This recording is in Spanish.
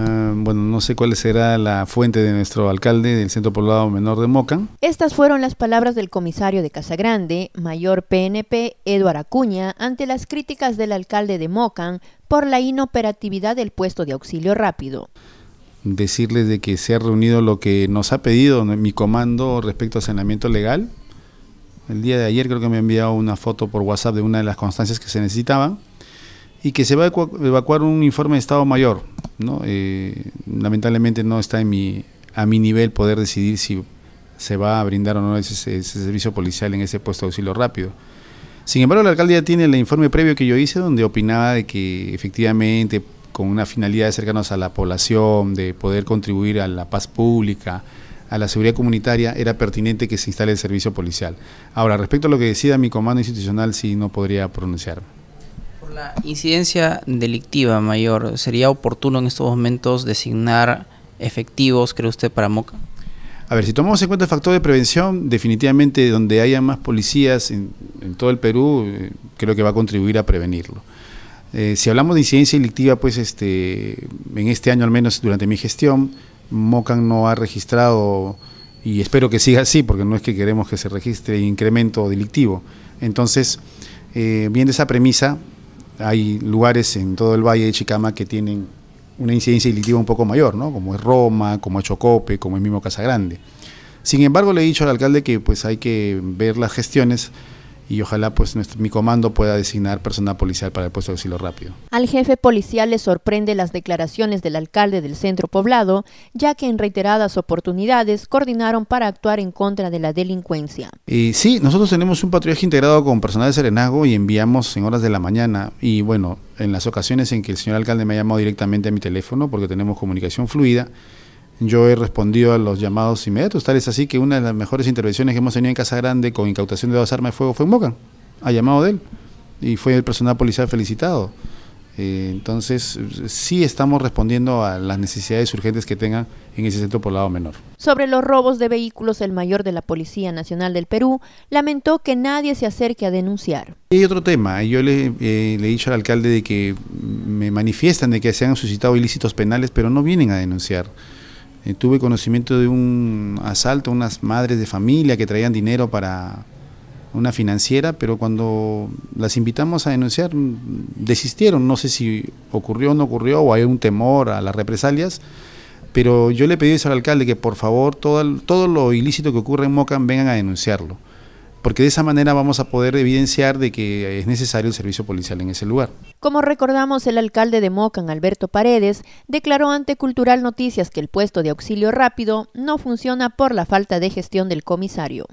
Ah, bueno, no sé cuál será la fuente de nuestro alcalde del Centro Poblado Menor de Mocan. Estas fueron las palabras del comisario de Casagrande, mayor PNP Eduardo Acuña, ante las críticas del alcalde de Mocan por la inoperatividad del puesto de auxilio rápido. Decirles de que se ha reunido lo que nos ha pedido mi comando respecto a saneamiento legal. El día de ayer creo que me ha enviado una foto por WhatsApp de una de las constancias que se necesitaba. y que se va a evacuar un informe de Estado Mayor ¿no? Eh, lamentablemente no está en mi, a mi nivel poder decidir si se va a brindar o no ese, servicio policial en ese puesto de auxilio rápido. Sin embargo, la alcaldía tiene el informe previo que yo hice donde opinaba de que efectivamente con una finalidad de acercarnos a la población, de poder contribuir a la paz pública, a la seguridad comunitaria, era pertinente que se instale el servicio policial. Ahora, respecto a lo que decida mi comando institucional, sí no podría pronunciarme la incidencia delictiva mayor, ¿sería oportuno en estos momentos designar efectivos, cree usted, para Moca? A ver, si tomamos en cuenta el factor de prevención, definitivamente donde haya más policías en, todo el Perú, eh, creo que va a contribuir a prevenirlo. Eh, si hablamos de incidencia delictiva, pues este, en este año al menos durante mi gestión, MOCA no ha registrado, y espero que siga así, porque no es que queremos que se registre incremento delictivo. Entonces, eh, viendo esa premisa, hay lugares en todo el valle de Chicama que tienen una incidencia delictiva un poco mayor, ¿no? Como es Roma, como es Chocope, como es mismo Casagrande. Sin embargo, le he dicho al alcalde que pues hay que ver las gestiones y ojalá pues mi comando pueda designar personal policial para el puesto de auxilio rápido. Al jefe policial le sorprende las declaraciones del alcalde del centro poblado, ya que en reiteradas oportunidades coordinaron para actuar en contra de la delincuencia. Y sí, nosotros tenemos un patrullaje integrado con personal de Serenago y enviamos en horas de la mañana y bueno, en las ocasiones en que el señor alcalde me ha llamado directamente a mi teléfono porque tenemos comunicación fluida, yo he respondido a los llamados inmediatos. Tal es así que una de las mejores intervenciones que hemos tenido en Casa Grande con incautación de dos armas de fuego fue en Boca, a llamado de él. Y fue el personal policial felicitado. Eh, entonces, sí estamos respondiendo a las necesidades urgentes que tenga en ese centro poblado menor. Sobre los robos de vehículos, el mayor de la Policía Nacional del Perú lamentó que nadie se acerque a denunciar. Hay otro tema, yo le, eh, le he dicho al alcalde de que me manifiestan de que se han suscitado ilícitos penales, pero no vienen a denunciar. Eh, tuve conocimiento de un asalto a unas madres de familia que traían dinero para una financiera, pero cuando las invitamos a denunciar, mm, desistieron. No sé si ocurrió o no ocurrió, o hay un temor a las represalias, pero yo le pedí al alcalde que por favor todo, todo lo ilícito que ocurre en Mocan vengan a denunciarlo porque de esa manera vamos a poder evidenciar de que es necesario el servicio policial en ese lugar. Como recordamos, el alcalde de Mocan, Alberto Paredes, declaró ante Cultural Noticias que el puesto de auxilio rápido no funciona por la falta de gestión del comisario.